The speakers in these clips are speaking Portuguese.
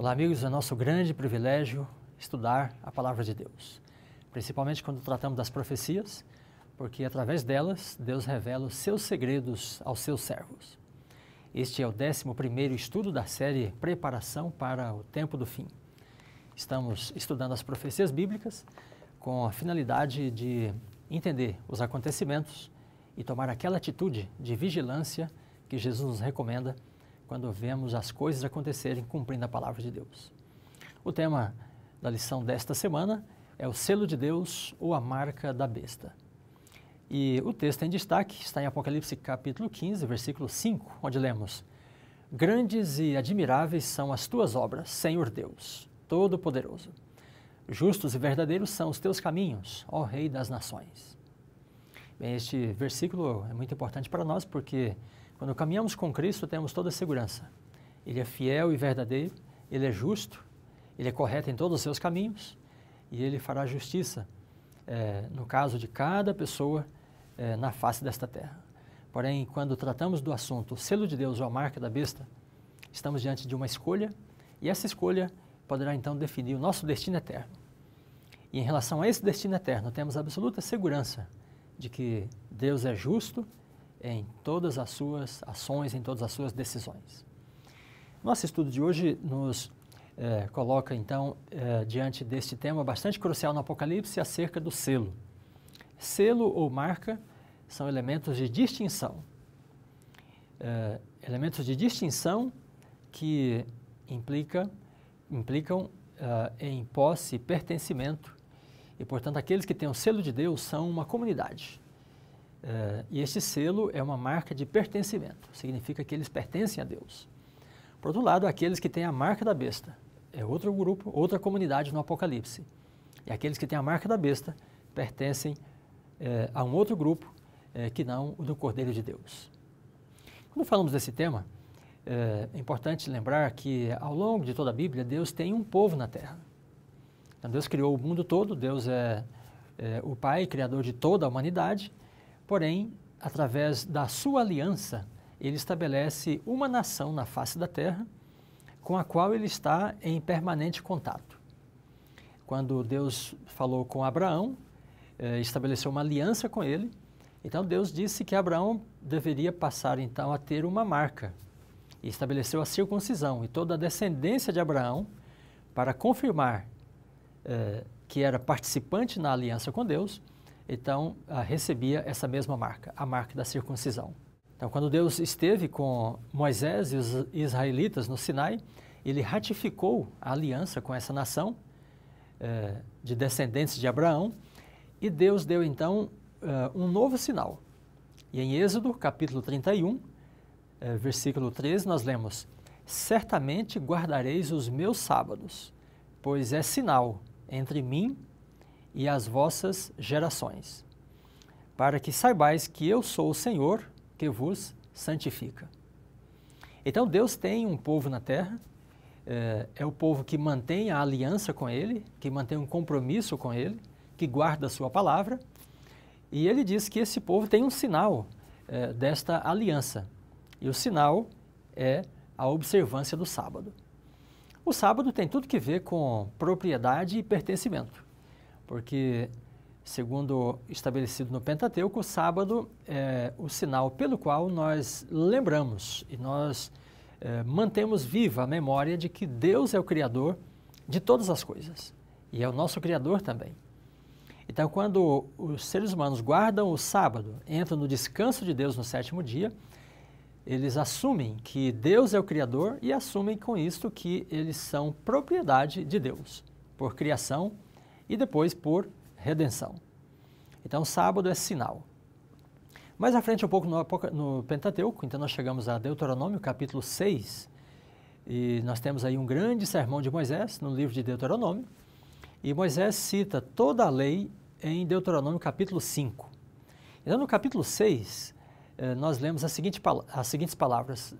Olá, amigos, é nosso grande privilégio estudar a palavra de Deus, principalmente quando tratamos das profecias, porque através delas Deus revela os seus segredos aos seus servos. Este é o 11 estudo da série Preparação para o Tempo do Fim. Estamos estudando as profecias bíblicas com a finalidade de entender os acontecimentos e tomar aquela atitude de vigilância que Jesus nos recomenda quando vemos as coisas acontecerem cumprindo a palavra de Deus. O tema da lição desta semana é o selo de Deus ou a marca da besta. E o texto em destaque está em Apocalipse capítulo 15, versículo 5, onde lemos: Grandes e admiráveis são as tuas obras, Senhor Deus, Todo-Poderoso. Justos e verdadeiros são os teus caminhos, ó Rei das Nações. Bem, este versículo é muito importante para nós porque quando caminhamos com Cristo, temos toda a segurança. Ele é fiel e verdadeiro, ele é justo, ele é correto em todos os seus caminhos e ele fará justiça é, no caso de cada pessoa é, na face desta terra. Porém, quando tratamos do assunto selo de Deus ou a marca da besta, estamos diante de uma escolha e essa escolha poderá então definir o nosso destino eterno. E em relação a esse destino eterno, temos absoluta segurança de que Deus é justo em todas as suas ações, em todas as suas decisões. Nosso estudo de hoje nos eh, coloca, então, eh, diante deste tema bastante crucial no Apocalipse, acerca do selo. Selo ou marca são elementos de distinção. Eh, elementos de distinção que implica, implicam em posse e pertencimento. E, portanto, aqueles que têm o selo de Deus são uma comunidade. Eh, e este selo é uma marca de pertencimento, significa que eles pertencem a Deus. Por outro lado, aqueles que têm a marca da besta é outro grupo, outra comunidade no Apocalipse. E aqueles que têm a marca da besta pertencem eh, a um outro grupo eh, que não o do Cordeiro de Deus. Quando falamos desse tema, é importante lembrar que ao longo de toda a Bíblia, Deus tem um povo na Terra. Então, Deus criou o mundo todo, Deus é, é o Pai, Criador de toda a humanidade, Porém, através da sua aliança, ele estabelece uma nação na face da terra com a qual ele está em permanente contato. Quando Deus falou com Abraão, eh, estabeleceu uma aliança com ele, então Deus disse que Abraão deveria passar então a ter uma marca e estabeleceu a circuncisão e toda a descendência de Abraão para confirmar eh, que era participante na aliança com Deus então ah, recebia essa mesma marca, a marca da circuncisão. Então, quando Deus esteve com Moisés e os israelitas no Sinai, ele ratificou a aliança com essa nação eh, de descendentes de Abraão e Deus deu então eh, um novo sinal. E em Êxodo, capítulo 31, eh, versículo 13, nós lemos: Certamente guardareis os meus sábados, pois é sinal entre mim e às vossas gerações, para que saibais que eu sou o Senhor que vos santifica. Então Deus tem um povo na terra, é, é o povo que mantém a aliança com Ele, que mantém um compromisso com Ele, que guarda a sua palavra, e ele diz que esse povo tem um sinal é, desta aliança, e o sinal é a observância do sábado. O sábado tem tudo que ver com propriedade e pertencimento porque, segundo estabelecido no Pentateuco, o sábado é o sinal pelo qual nós lembramos e nós é, mantemos viva a memória de que Deus é o Criador de todas as coisas e é o nosso Criador também. Então, quando os seres humanos guardam o sábado, entram no descanso de Deus no sétimo dia, eles assumem que Deus é o Criador e assumem com isto que eles são propriedade de Deus, por criação e depois por redenção. Então, sábado é sinal. Mais à frente, um pouco no, no Pentateuco, então nós chegamos a Deuteronômio, capítulo 6, e nós temos aí um grande sermão de Moisés no livro de Deuteronômio, e Moisés cita toda a lei em Deuteronômio, capítulo 5. Então, no capítulo 6, eh, nós lemos as, seguinte, as seguintes palavras,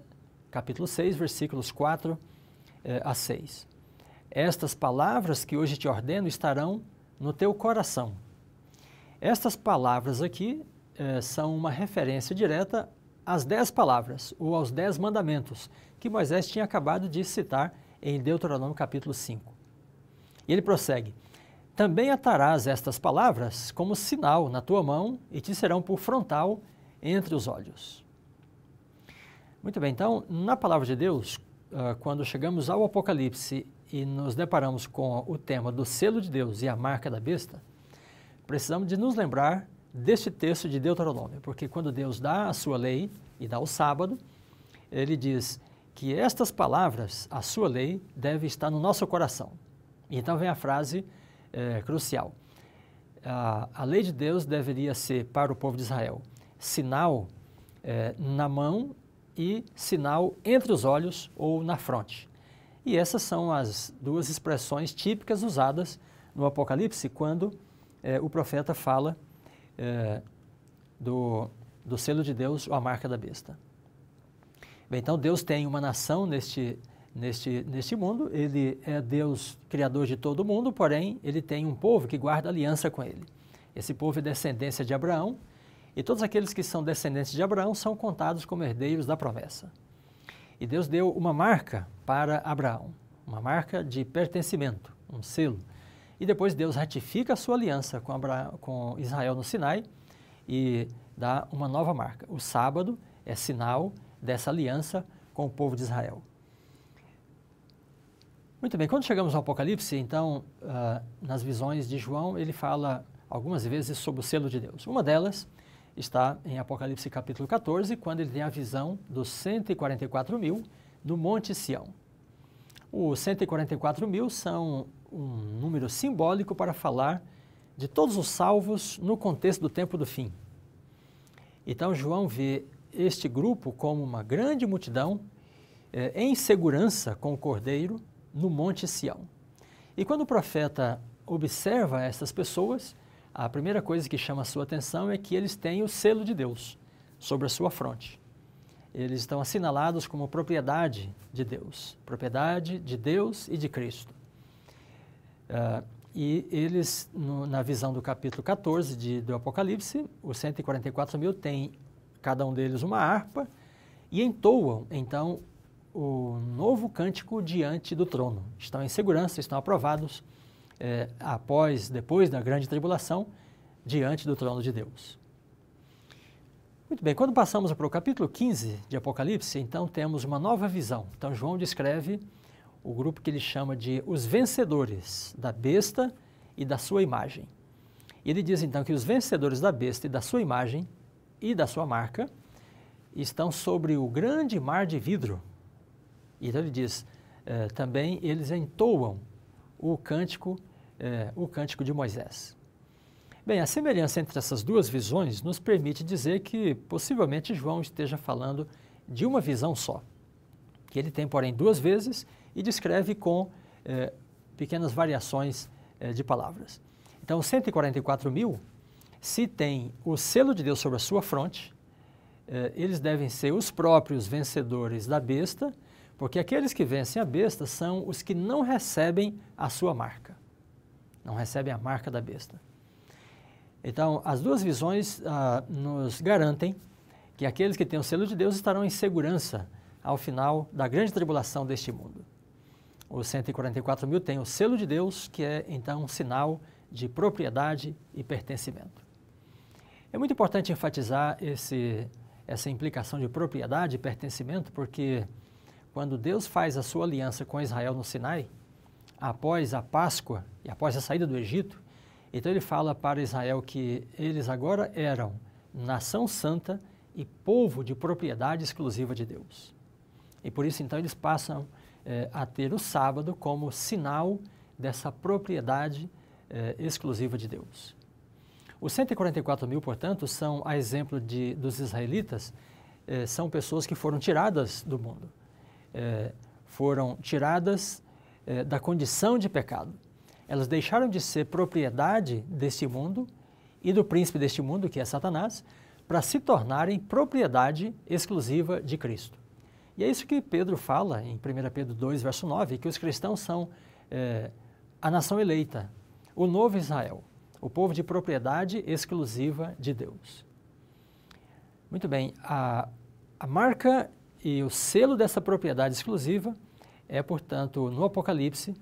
capítulo 6, versículos 4 eh, a 6. Estas palavras que hoje te ordeno estarão no teu coração. Estas palavras aqui eh, são uma referência direta às dez palavras ou aos dez mandamentos que Moisés tinha acabado de citar em Deuteronômio capítulo 5. E ele prossegue: Também atarás estas palavras como sinal na tua mão e te serão por frontal entre os olhos. Muito bem, então, na palavra de Deus, ah, quando chegamos ao Apocalipse e nos deparamos com o tema do selo de Deus e a marca da besta, precisamos de nos lembrar deste texto de Deuteronômio, porque quando Deus dá a sua lei e dá o sábado, ele diz que estas palavras, a sua lei, deve estar no nosso coração. E então vem a frase é, crucial. A, a, lei de Deus deveria ser para o povo de Israel sinal é, na mão e sinal entre os olhos ou na fronte. E essas são as duas expressões típicas usadas no Apocalipse quando é, o profeta fala é, do, do selo de Deus ou a marca da besta. Bem, então Deus tem uma nação neste, neste, neste mundo, ele é Deus criador de todo mundo, porém ele tem um povo que guarda aliança com ele. Esse povo é descendência de Abraão, e todos aqueles que são descendentes de Abraão são contados como herdeiros da promessa. E Deus deu uma marca para Abraão, uma marca de pertencimento, um selo. E depois Deus ratifica a sua aliança com, com Israel no Sinai e dá uma nova marca. O sábado é sinal dessa aliança com o povo de Israel. Muito bem, quando chegamos ao Apocalipse, então, uh, nas visões de João, ele fala algumas vezes sobre o selo de Deus. Uma delas está em Apocalipse capítulo 14, quando ele tem a visão dos 144 mil no Monte Sião. Os 144 mil são um número simbólico para falar de todos os salvos no contexto do tempo do fim. Então, João vê este grupo como uma grande multidão eh, em segurança com o cordeiro no Monte Sião. E quando o profeta observa essas pessoas, a primeira coisa que chama a sua atenção é que eles têm o selo de Deus sobre a sua fronte eles estão assinalados como propriedade de Deus, propriedade de Deus e de Cristo. Uh, e eles, no, na visão do capítulo 14 de, do Apocalipse, os 144 mil têm cada um deles uma harpa e entoam, então, o novo cântico diante do trono. Estão em segurança, estão aprovados eh, após, depois da grande tribulação, diante do trono de Deus. Muito bem, quando passamos para o capítulo 15 de Apocalipse, então temos uma nova visão. Então, João descreve o grupo que ele chama de os vencedores da besta e da sua imagem. Ele diz então que os vencedores da besta e da sua imagem e da sua marca estão sobre o grande mar de vidro. Então ele diz, eh, também eles entoam o cântico, eh, o cântico de Moisés. Bem, a semelhança entre essas duas visões nos permite dizer que possivelmente João esteja falando de uma visão só, que ele tem, porém, duas vezes e descreve com eh, pequenas variações eh, de palavras. Então, 144 mil, se tem o selo de Deus sobre a sua fronte, eh, eles devem ser os próprios vencedores da besta, porque aqueles que vencem a besta são os que não recebem a sua marca, não recebem a marca da besta. Então, as duas visões ah, nos garantem que aqueles que têm o selo de Deus estarão em segurança ao final da grande tribulação deste mundo. Os 144 mil têm o selo de Deus, que é então um sinal de propriedade e pertencimento. É muito importante enfatizar esse, essa implicação de propriedade e pertencimento, porque quando Deus faz a sua aliança com Israel no Sinai, após a Páscoa e após a saída do Egito, então ele fala para Israel que eles agora eram nação santa e povo de propriedade exclusiva de Deus. E por isso então eles passam eh, a ter o sábado como sinal dessa propriedade eh, exclusiva de Deus. Os 144 mil, portanto, são, a exemplo de, dos israelitas, eh, são pessoas que foram tiradas do mundo, foram tiradas da condição de pecado elas deixaram de ser propriedade deste mundo e do príncipe deste mundo, que é Satanás, para se tornarem propriedade exclusiva de Cristo. E é isso que Pedro fala em 1 Pedro 2, verso 9, que os cristãos são é, a nação eleita, o novo Israel, o povo de propriedade exclusiva de Deus. Muito bem, a, a marca e o selo dessa propriedade exclusiva é, portanto, no Apocalipse,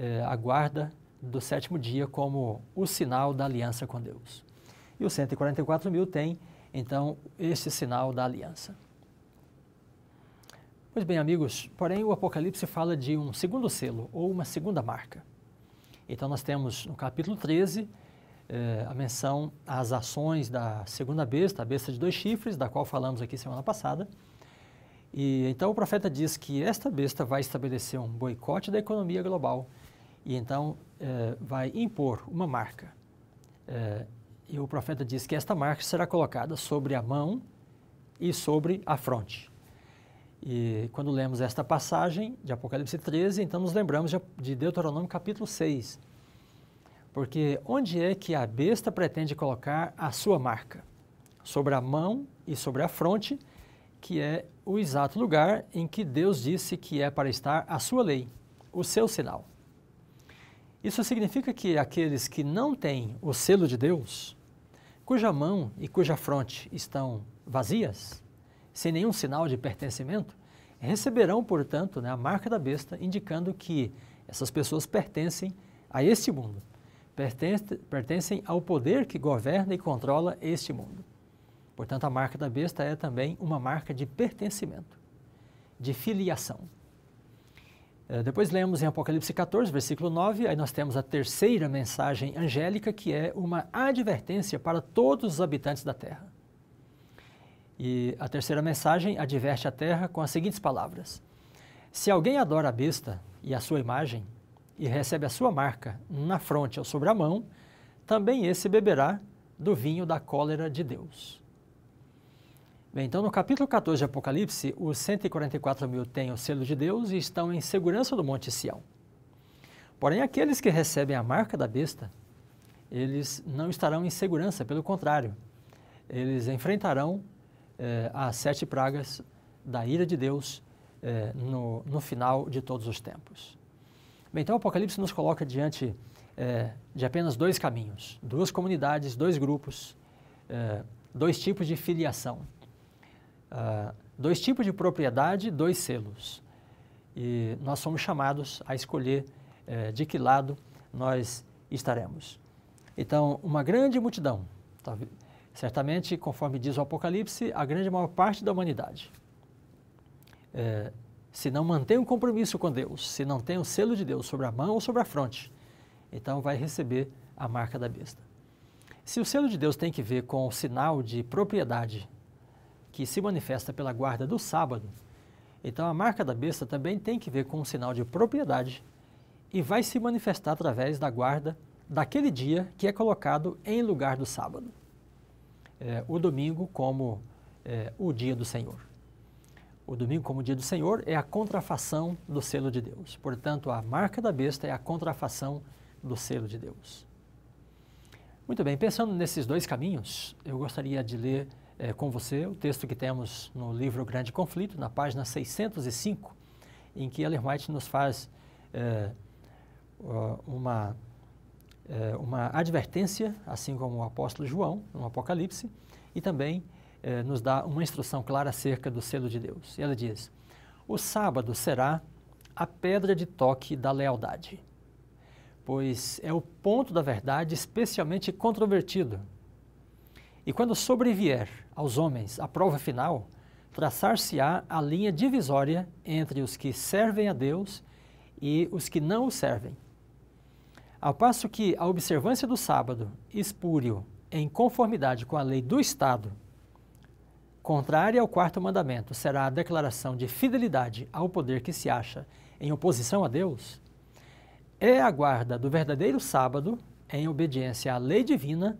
eh, a guarda do sétimo dia como o sinal da aliança com Deus. E os 144 mil têm, então, esse sinal da aliança. Pois bem, amigos, porém o Apocalipse fala de um segundo selo ou uma segunda marca. Então, nós temos no capítulo 13 eh, a menção às ações da segunda besta, a besta de dois chifres, da qual falamos aqui semana passada. E então o profeta diz que esta besta vai estabelecer um boicote da economia global e então eh, vai impor uma marca. Eh, e o profeta diz que esta marca será colocada sobre a mão e sobre a fronte. E quando lemos esta passagem de Apocalipse 13, então nos lembramos de Deuteronômio capítulo 6. Porque onde é que a besta pretende colocar a sua marca? Sobre a mão e sobre a fronte, que é o exato lugar em que Deus disse que é para estar a sua lei, o seu sinal. Isso significa que aqueles que não têm o selo de Deus, cuja mão e cuja fronte estão vazias, sem nenhum sinal de pertencimento, receberão, portanto, né, a marca da besta, indicando que essas pessoas pertencem a este mundo, pertencem ao poder que governa e controla este mundo. Portanto, a marca da besta é também uma marca de pertencimento, de filiação. Eh, depois lemos em Apocalipse 14, versículo 9, aí nós temos a terceira mensagem angélica, que é uma advertência para todos os habitantes da terra. E a terceira mensagem adverte a terra com as seguintes palavras: Se alguém adora a besta e a sua imagem, e recebe a sua marca na fronte ou sobre a mão, também esse beberá do vinho da cólera de Deus. Bem, então no capítulo 14 de Apocalipse, os 144 mil têm o selo de Deus e estão em segurança do Monte Sião. Porém, aqueles que recebem a marca da besta, eles não estarão em segurança, pelo contrário, eles enfrentarão eh, as sete pragas da ira de Deus eh, no, no final de todos os tempos. Bem, então o Apocalipse nos coloca diante eh, de apenas dois caminhos, duas comunidades, dois grupos, eh, dois tipos de filiação uh, dois tipos de propriedade, dois selos. E nós somos chamados a escolher uh, de que lado nós estaremos. Então, uma grande multidão, tá, certamente, conforme diz o Apocalipse, a grande maior parte da humanidade. Uh, se não mantém um compromisso com Deus, se não tem o selo de Deus sobre a mão ou sobre a fronte, então vai receber a marca da besta. Se o selo de Deus tem que ver com o sinal de propriedade que se manifesta pela guarda do sábado, então a marca da besta também tem que ver com um sinal de propriedade e vai se manifestar através da guarda daquele dia que é colocado em lugar do sábado. É, o domingo como é, o dia do Senhor. O domingo como o dia do Senhor é a contrafação do selo de Deus. Portanto, a marca da besta é a contrafação do selo de Deus. Muito bem, pensando nesses dois caminhos, eu gostaria de ler é, com você o texto que temos no livro Grande Conflito, na página 605, em que Ellen White nos faz é, uma, é, uma advertência, assim como o apóstolo João, no Apocalipse, e também é, nos dá uma instrução clara acerca do selo de Deus. E ela diz: O sábado será a pedra de toque da lealdade, pois é o ponto da verdade especialmente controvertido e quando sobrevier aos homens a prova final, traçar-se-á a linha divisória entre os que servem a Deus e os que não o servem. Ao passo que a observância do sábado espúrio em conformidade com a lei do Estado, contrária ao quarto mandamento, será a declaração de fidelidade ao poder que se acha em oposição a Deus, é a guarda do verdadeiro sábado em obediência à lei divina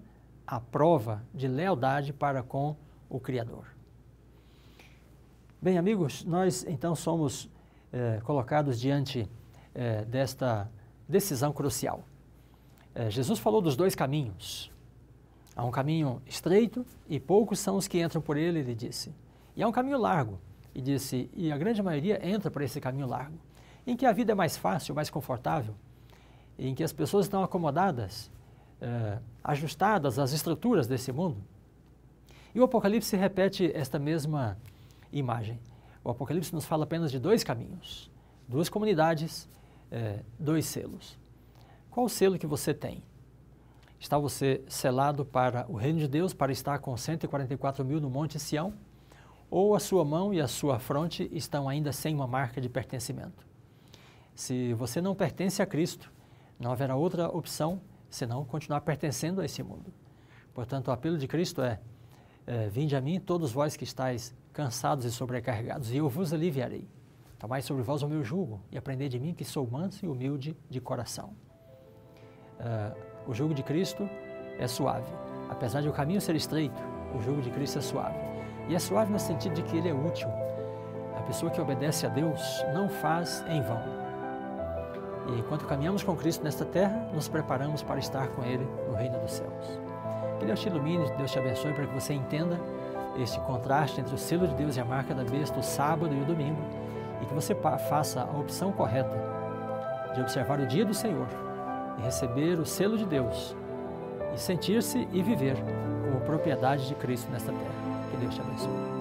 a prova de lealdade para com o Criador. Bem, amigos, nós então somos eh, colocados diante eh, desta decisão crucial. Eh, Jesus falou dos dois caminhos. Há um caminho estreito e poucos são os que entram por ele, ele disse. E há um caminho largo, e disse, e a grande maioria entra por esse caminho largo, em que a vida é mais fácil, mais confortável, em que as pessoas estão acomodadas eh, ajustadas às estruturas desse mundo. E o Apocalipse repete esta mesma imagem. O Apocalipse nos fala apenas de dois caminhos, duas comunidades, eh, dois selos. Qual selo que você tem? Está você selado para o reino de Deus, para estar com 144 mil no Monte Sião? Ou a sua mão e a sua fronte estão ainda sem uma marca de pertencimento? Se você não pertence a Cristo, não haverá outra opção senão continuar pertencendo a esse mundo. Portanto, o apelo de Cristo é: é Vinde a mim, todos vós que estáis cansados e sobrecarregados, e eu vos aliviarei. Tomai sobre vós o meu jugo e aprendei de mim, que sou manso e humilde de coração. Uh, o jugo de Cristo é suave. Apesar de o caminho ser estreito, o jugo de Cristo é suave. E é suave no sentido de que ele é útil. A pessoa que obedece a Deus não faz em vão. E enquanto caminhamos com Cristo nesta terra, nos preparamos para estar com Ele no reino dos céus. Que Deus te ilumine, Deus te abençoe para que você entenda este contraste entre o selo de Deus e a marca da besta, o sábado e o domingo, e que você faça a opção correta de observar o dia do Senhor e receber o selo de Deus e sentir-se e viver como propriedade de Cristo nesta terra. Que Deus te abençoe.